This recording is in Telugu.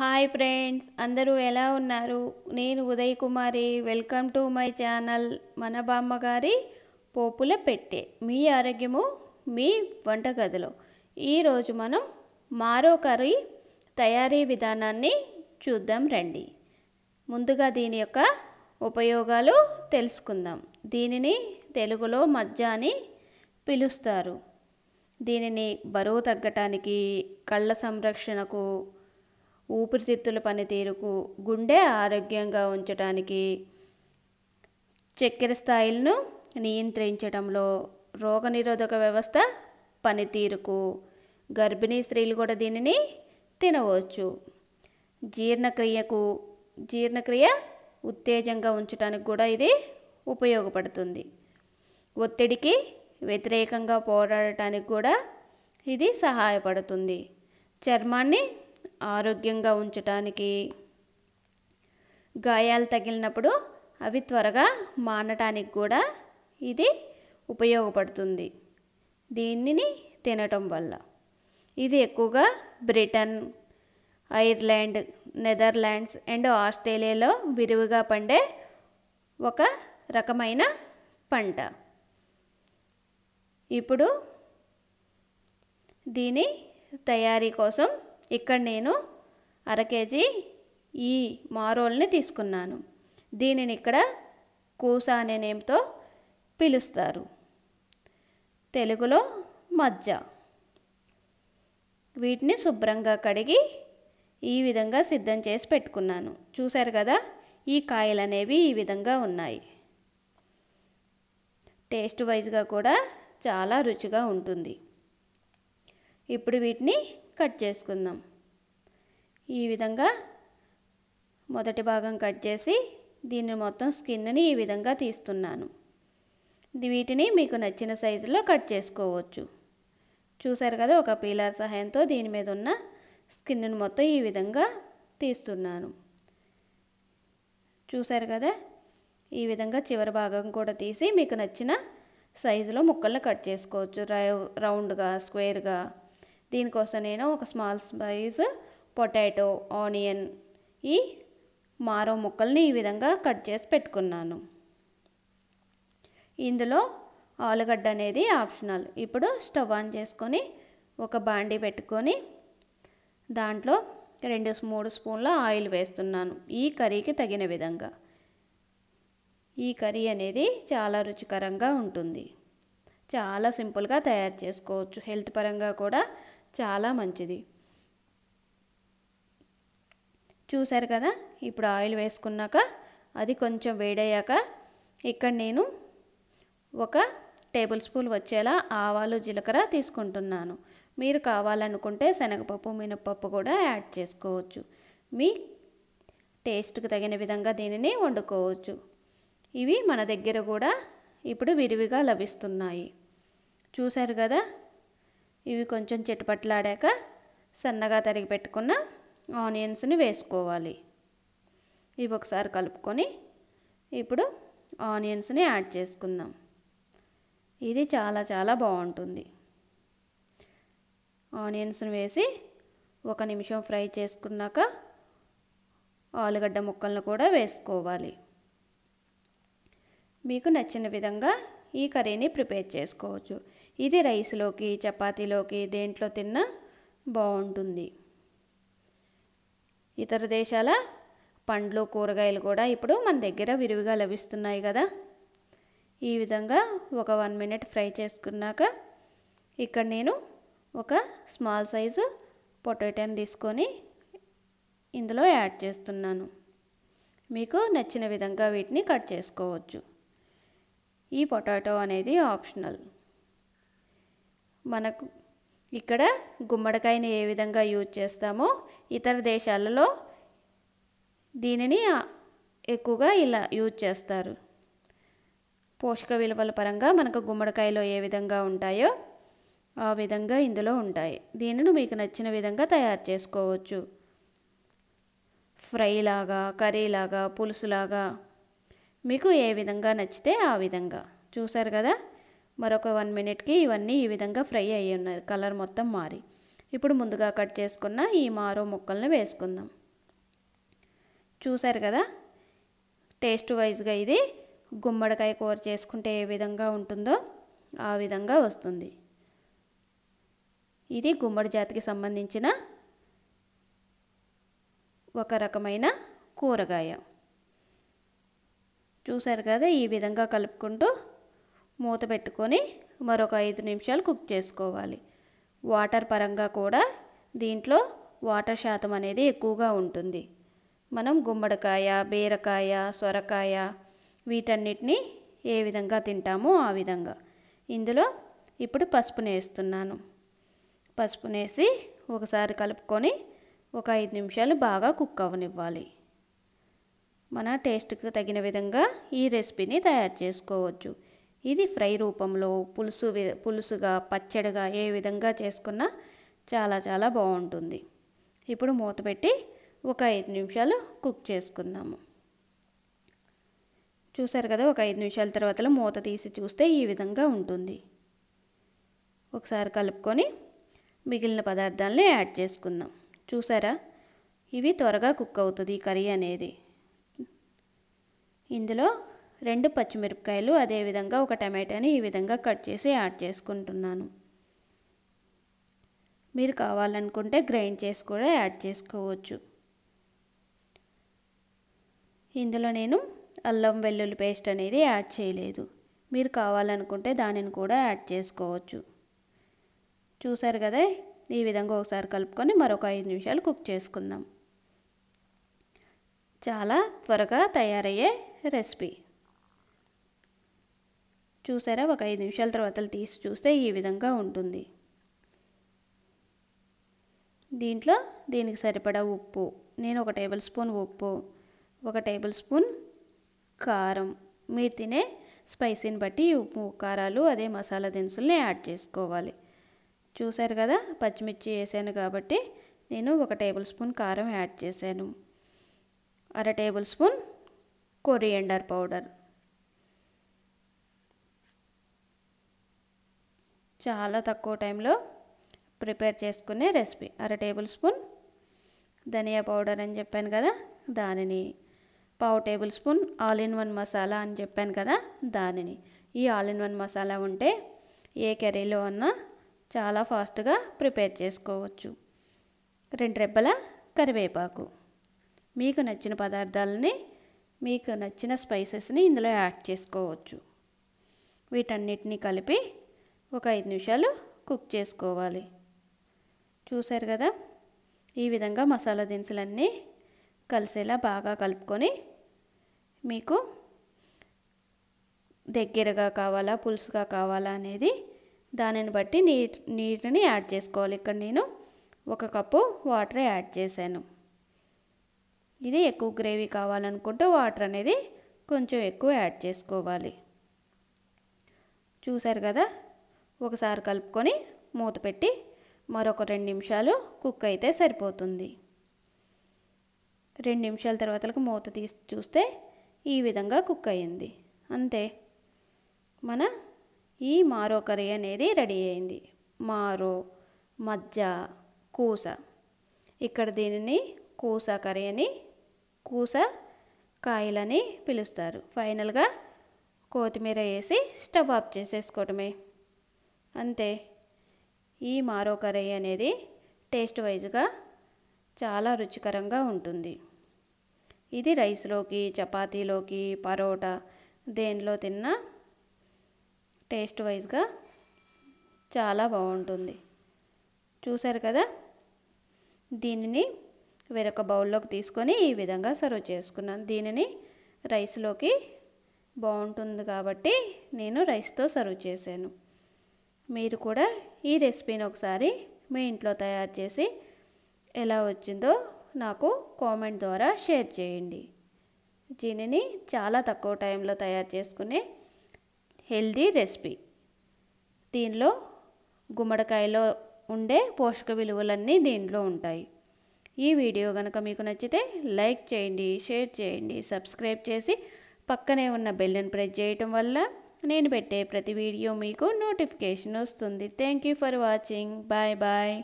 హాయ్ ఫ్రెండ్స్ అందరూ ఎలా ఉన్నారు నేను Uday Kumari welcome to my channel మన బామ్మగారి పోపుల పెట్టే మీ ఆరోగ్యము మీ వంటగదిలో ఈరోజు మనం మారో కర్రీ తయారీ విధానాన్ని చూద్దాం రండి ముందుగా దీని యొక్క ఉపయోగాలు తెలుసుకుందాం దీనిని తెలుగులో మజ్జ అని పిలుస్తారు దీనిని బరువు తగ్గటానికి కళ్ళ సంరక్షణకు ఊపిరితిత్తుల పనితీరుకు గుండె ఆరోగ్యంగా ఉంచడానికి చక్కెర స్థాయిలను నియంత్రించడంలో రోగనిరోధక వ్యవస్థ పనితీరుకు గర్భిణీ స్త్రీలు కూడా దీనిని తినవచ్చు జీర్ణక్రియకు జీర్ణక్రియ ఉత్తేజంగా ఉంచడానికి కూడా ఇది ఉపయోగపడుతుంది ఒత్తిడికి వ్యతిరేకంగా పోరాడటానికి కూడా ఇది సహాయపడుతుంది చర్మాన్ని ఆరోగ్యంగా ఉంచటానికి గాయాలు తగిలినప్పుడు అవి త్వరగా మానటానికి కూడా ఇది ఉపయోగపడుతుంది దీనిని తినటం వల్ల ఇది ఎక్కువగా బ్రిటన్ ఐర్లాండ్ నెదర్లాండ్స్ అండ్ ఆస్ట్రేలియాలో విరివిగా పండే ఒక రకమైన పంట ఇప్పుడు దీని తయారీ కోసం ఇక్కడ నేను అర కేజీ ఈ మారోల్ని తీసుకున్నాను దీనిని ఇక్కడ కూస అనే నేమ్తో పిలుస్తారు తెలుగులో మజ్జ వీటిని శుభ్రంగా కడిగి ఈ విధంగా సిద్ధం చేసి పెట్టుకున్నాను చూశారు కదా ఈ కాయలు అనేవి ఈ విధంగా ఉన్నాయి టేస్ట్ వైజ్గా కూడా చాలా రుచిగా ఉంటుంది ఇప్పుడు వీటిని కట్ చేసుకుందాం ఈ విధంగా మొదటి భాగం కట్ చేసి దీన్ని మొత్తం స్కిన్ని ఈ విధంగా తీస్తున్నాను వీటిని మీకు నచ్చిన సైజులో కట్ చేసుకోవచ్చు చూసారు కదా ఒక పీలర్ సహాయంతో దీని మీద ఉన్న స్కిన్ను మొత్తం ఈ విధంగా తీస్తున్నాను చూసారు కదా ఈ విధంగా చివరి భాగం కూడా తీసి మీకు నచ్చిన సైజులో ముక్కలు కట్ చేసుకోవచ్చు రౌండ్గా స్క్వేర్గా దీనికోసం నేను ఒక స్మాల్ సైజ్ పొటాటో ఆనియన్ ఈ మారో ముక్కల్ని ఈ విధంగా కట్ చేసి పెట్టుకున్నాను ఇందులో ఆలుగడ్డ అనేది ఆప్షనల్ ఇప్పుడు స్టవ్ ఆన్ చేసుకొని ఒక బాండీ పెట్టుకొని దాంట్లో రెండు మూడు స్పూన్ల ఆయిల్ వేస్తున్నాను ఈ కర్రీకి తగిన విధంగా ఈ కర్రీ అనేది చాలా రుచికరంగా ఉంటుంది చాలా సింపుల్గా తయారు చేసుకోవచ్చు హెల్త్ పరంగా కూడా చాలా మంచిది చూశారు కదా ఇప్పుడు ఆయిల్ వేసుకున్నాక అది కొంచెం వేడయ్యాక ఇక్కడ నేను ఒక టేబుల్ స్పూన్ వచ్చేలా ఆవాలు జీలకర్ర తీసుకుంటున్నాను మీరు కావాలనుకుంటే శనగపప్పు మినపప్పు కూడా యాడ్ చేసుకోవచ్చు మీ టేస్ట్కి తగిన విధంగా దీనిని వండుకోవచ్చు ఇవి మన దగ్గర కూడా ఇప్పుడు విరివిగా లభిస్తున్నాయి చూశారు కదా ఇవి కొంచెం చిటపట్లాడాక సన్నగా తరిగి పెట్టుకున్న ఆనియన్స్ని వేసుకోవాలి ఇవి ఒకసారి కలుపుకొని ఇప్పుడు ఆనియన్స్ని యాడ్ చేసుకుందాం ఇది చాలా చాలా బాగుంటుంది ఆనియన్స్ని వేసి ఒక నిమిషం ఫ్రై చేసుకున్నాక ఆలుగడ్డ ముక్కలను కూడా వేసుకోవాలి మీకు నచ్చిన విధంగా ఈ కర్రీని ప్రిపేర్ చేసుకోవచ్చు ఇది రైస్లోకి చపాతీలోకి దేంట్లో తిన్నా బాగుంటుంది ఇతర దేశాల పండ్లు కూరగాయలు కూడా ఇప్పుడు మన దగ్గర విరివిగా లభిస్తున్నాయి కదా ఈ విధంగా ఒక వన్ మినిట్ ఫ్రై చేసుకున్నాక ఇక్కడ నేను ఒక స్మాల్ సైజు పొటాటోని తీసుకొని ఇందులో యాడ్ చేస్తున్నాను మీకు నచ్చిన విధంగా వీటిని కట్ చేసుకోవచ్చు ఈ పొటాటో అనేది ఆప్షనల్ మనకు ఇక్కడ గుమ్మడికాయని ఏ విధంగా యూజ్ చేస్తామో ఇతర దేశాలలో దీనిని ఎక్కువగా ఇలా యూజ్ చేస్తారు పోషక విలువల పరంగా మనకు గుమ్మడికాయలో ఏ విధంగా ఉంటాయో ఆ విధంగా ఇందులో ఉంటాయి దీనిని మీకు నచ్చిన విధంగా తయారు చేసుకోవచ్చు ఫ్రైలాగా కర్రీలాగా పులుసులాగా మీకు ఏ విధంగా నచ్చితే ఆ విధంగా చూసారు కదా మరొక వన్ మినిట్కి ఇవన్నీ ఈ విధంగా ఫ్రై అయ్యి ఉన్నాయి కలర్ మొత్తం మారి ఇప్పుడు ముందుగా కట్ చేసుకున్న ఈ మారో ముక్కల్ని వేసుకుందాం చూసారు కదా టేస్ట్ వైజ్గా ఇది గుమ్మడికాయ కూర చేసుకుంటే ఏ విధంగా ఉంటుందో ఆ విధంగా వస్తుంది ఇది గుమ్మడి జాతికి సంబంధించిన ఒక రకమైన కూరగాయ చూసారు కదా ఈ విధంగా కలుపుకుంటూ మూత పెట్టుకొని మరొక ఐదు నిమిషాలు కుక్ చేసుకోవాలి వాటర్ పరంగా కూడా దీంట్లో వాటర్ శాతం అనేది ఎక్కువగా ఉంటుంది మనం గుమ్మడికాయ బీరకాయ సొరకాయ వీటన్నిటిని ఏ విధంగా తింటామో ఆ విధంగా ఇందులో ఇప్పుడు పసుపునేస్తున్నాను పసుపునేసి ఒకసారి కలుపుకొని ఒక ఐదు నిమిషాలు బాగా కుక్ అవనివ్వాలి మన టేస్ట్కి తగిన విధంగా ఈ రెసిపీని తయారు చేసుకోవచ్చు ఇది ఫ్రై రూపంలో పులుసు పులుసుగా పచ్చడిగా ఏ విధంగా చేసుకున్నా చాలా చాలా బాగుంటుంది ఇప్పుడు మూత పెట్టి ఒక ఐదు నిమిషాలు కుక్ చేసుకుందాము చూసారు కదా ఒక ఐదు నిమిషాల తర్వాత మూత తీసి చూస్తే ఈ విధంగా ఉంటుంది ఒకసారి కలుపుకొని మిగిలిన పదార్థాలని యాడ్ చేసుకుందాం చూసారా ఇవి త్వరగా కుక్ అవుతుంది కర్రీ అనేది ఇందులో రెండు పచ్చిమిరపకాయలు అదేవిధంగా ఒక టమాటాని ఈ విధంగా కట్ చేసి యాడ్ చేసుకుంటున్నాను మీరు కావాలనుకుంటే గ్రైండ్ చేసి కూడా యాడ్ చేసుకోవచ్చు ఇందులో నేను అల్లం వెల్లుల్లి పేస్ట్ అనేది యాడ్ చేయలేదు మీరు కావాలనుకుంటే దానిని కూడా యాడ్ చేసుకోవచ్చు చూసారు కదా ఈ విధంగా ఒకసారి కలుపుకొని మరొక ఐదు నిమిషాలు కుక్ చేసుకుందాం చాలా త్వరగా తయారయ్యే రెసిపీ చూసారా ఒక ఐదు నిమిషాల తర్వాత తీసి చూస్తే ఈ విధంగా ఉంటుంది దీంట్లో దీనికి సరిపడా ఉప్పు నేను ఒక టేబుల్ స్పూన్ ఉప్పు ఒక టేబుల్ స్పూన్ కారం మీరు తినే స్పైసీని బట్టి ఉప్పు కారాలు అదే మసాలా దినుసుల్ని యాడ్ చేసుకోవాలి చూశారు కదా పచ్చిమిర్చి వేసాను కాబట్టి నేను ఒక టేబుల్ స్పూన్ కారం యాడ్ చేశాను అర టేబుల్ స్పూన్ కొరియండర్ పౌడర్ చాలా తక్కువ టైంలో ప్రిపేర్ చేసుకునే రెసిపీ అర టేబుల్ స్పూన్ ధనియా పౌడర్ అని చెప్పాను కదా దానిని పావు tablespoon all in one masala అని చెప్పాను కదా దానిని ఈ ఆల్ ఇన్ వన్ మసాలా ఉంటే ఏ కర్రీలో అన్నా చాలా ఫాస్ట్గా ప్రిపేర్ చేసుకోవచ్చు రెండు రెబ్బల కరివేపాకు మీకు నచ్చిన పదార్థాలని మీకు నచ్చిన స్పైసెస్ని ఇందులో యాడ్ చేసుకోవచ్చు వీటన్నిటిని కలిపి ఒక ఐదు నిమిషాలు కుక్ చేసుకోవాలి చూశారు కదా ఈ విధంగా మసాలా దినుసులన్నీ కలిసేలా బాగా కలుపుకొని మీకు దగ్గరగా కావాలా పులుసుగా కావాలా అనేది దానిని బట్టి నీట్ నీటిని యాడ్ చేసుకోవాలి ఇక్కడ నేను ఒక కప్పు వాటర్ యాడ్ చేశాను ఇది ఎక్కువ గ్రేవీ కావాలనుకుంటే వాటర్ అనేది కొంచెం ఎక్కువ యాడ్ చేసుకోవాలి చూసారు కదా ఒకసారి కలుపుకొని మూత పెట్టి మరొక రెండు నిమిషాలు కుక్ అయితే సరిపోతుంది రెండు నిమిషాల తర్వాతలకు మూత తీసి చూస్తే ఈ విధంగా కుక్ అయ్యింది అంతే మన ఈ మారో కర్రీ అనేది రెడీ అయింది మారో మజ్జ కూస ఇక్కడ దీనిని కూస కర్రీ అని కూస కాయలని పిలుస్తారు ఫైనల్గా కొత్తిమీర వేసి స్టవ్ ఆఫ్ చేసేసుకోవటమే అంతే ఈ మారో కర్రీ అనేది టేస్ట్ వైజ్గా చాలా రుచికరంగా ఉంటుంది ఇది రైస్లోకి చపాతీలోకి పరోటా దేనిలో తిన్నా టేస్ట్ వైజ్గా చాలా బాగుంటుంది చూసారు కదా దీనిని వేరొక బౌల్లోకి తీసుకొని ఈ విధంగా సర్వ్ చేసుకున్నాను దీనిని రైస్లోకి బాగుంటుంది కాబట్టి నేను రైస్తో సర్వ్ చేశాను మీరు కూడా ఈ రెసిపీని ఒకసారి మీ ఇంట్లో తయారు చేసి ఎలా వచ్చిందో నాకు కామెంట్ ద్వారా షేర్ చేయండి దీనిని చాలా తక్కువ టైంలో తయారు చేసుకునే హెల్దీ రెసిపీ దీనిలో గుమ్మడికాయలో ఉండే పోషక విలువలన్నీ దీంట్లో ఉంటాయి ఈ వీడియో కనుక మీకు నచ్చితే లైక్ చేయండి షేర్ చేయండి సబ్స్క్రైబ్ చేసి పక్కనే ఉన్న బెల్లను ప్రెస్ చేయటం వల్ల నేను పెట్టే ప్రతి వీడియో మీకు నోటిఫికేషన్ వస్తుంది thank for watching bye bye